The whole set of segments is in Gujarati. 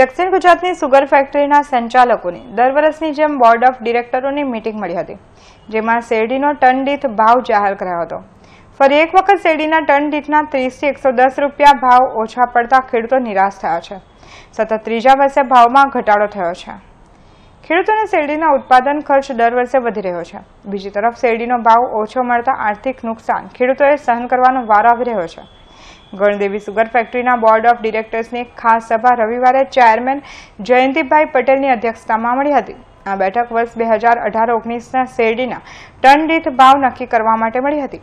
દક્ષિણ ગુજરાતની સુગર ફેક્ટરીના સંચાલકોની દર વર્ષની જેમ બોર્ડ ઓફ ડિરેક્ટરોની મિટિંગ મળી હતી જેમાં શેરડીનો ટન દીઠ ભાવ જાહેર કરાયો હતો ફરી એક વખત શેરડીના ટન દીઠના ત્રીસથી એકસો દસ રૂપિયા ભાવ ઓછા પડતા ખેડૂતો નિરાશ થયા છે સતત ત્રીજા વર્ષે ભાવમાં ઘટાડો થયો છે ખેડૂતોને શેરડીના ઉત્પાદન ખર્ચ દર વર્ષે વધી રહ્યો છે બીજી તરફ શેરડીનો ભાવ ઓછો મળતા આર્થિક નુકસાન ખેડૂતોએ સહન કરવાનો વારો આવી રહ્યો છે ગણદેવી સુગર ફેક્ટરીના બોર્ડ ઓફ ડિરેક્ટર્સની ખાસ સભા રવિવારે ચેરમેન જયંતિભાઈ પટેલની અધ્યક્ષતામાં મળી હતી આ બેઠક વર્ષ બે હજાર અઢાર ઓગણીસના શેરડીના ટન ભાવ નક્કી કરવા માટે મળી હતી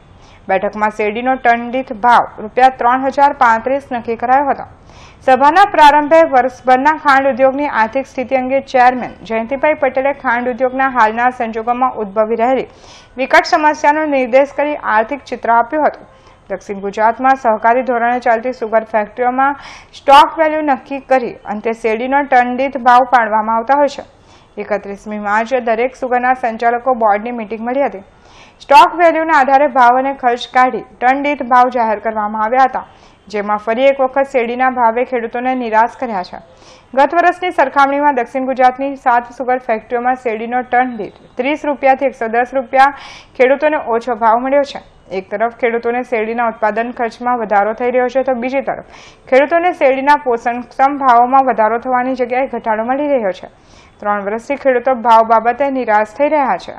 બેઠકમાં શેરડીનો ટન ભાવ રૂપિયા ત્રણ હજાર પાંત્રીસ નક્કી કરાયો હતો સભાના પ્રારંભે વર્ષભરના ખાંડ ઉદ્યોગની આર્થિક સ્થિતિ અંગે ચેરમેન જયંતિભાઈ પટેલે ખાંડ ઉદ્યોગના હાલના સંજોગોમાં ઉદ્ભવી રહેલી વિકટ સમસ્યાનો નિર્દેશ કરી આર્થિક ચિત્ર આપ્યું હતું દક્ષિણ ગુજરાતમાં સહકારી ધોરણે ચાલતી સુગર ફેક્ટરીઓમાં સ્ટોક વેલ્યુ નક્કી કરી અંતે શેરડીનો ટન ભાવ પાડવામાં આવતા હોય છે એકત્રીસમી માર્ચ દરેક સુગરના સંચાલકો બોર્ડની મિટિંગ મળી હતી સ્ટોક વેલ્યુના આધારે ભાવ અને ખર્ચ કાઢી ટન ભાવ જાહેર કરવામાં આવ્યા હતા જેમાં ફરી એક વખત શેરડીના ભાવે ખેડૂતોને નિરાશ કર્યા છે ગત વર્ષની સરખામણીમાં દક્ષિણ ગુજરાતની સાત સુગર ફેક્ટરીઓમાં શેરડીનો ટન દીઠ ત્રીસ રૂપિયાથી એકસો દસ રૂપિયા ખેડૂતોને ઓછો ભાવ મળ્યો છે એક તરફ ખેડૂતોને શેરડીના ઉત્પાદન ખર્ચમાં વધારો થઈ રહ્યો છે તો બીજી તરફ ખેડૂતોને શેરડીના પોષણક્ષમ ભાવોમાં વધારો થવાની જગ્યાએ ઘટાડો મળી રહ્યો છે ત્રણ વર્ષથી ખેડૂતો ભાવ બાબતે નિરાશ થઈ રહ્યા છે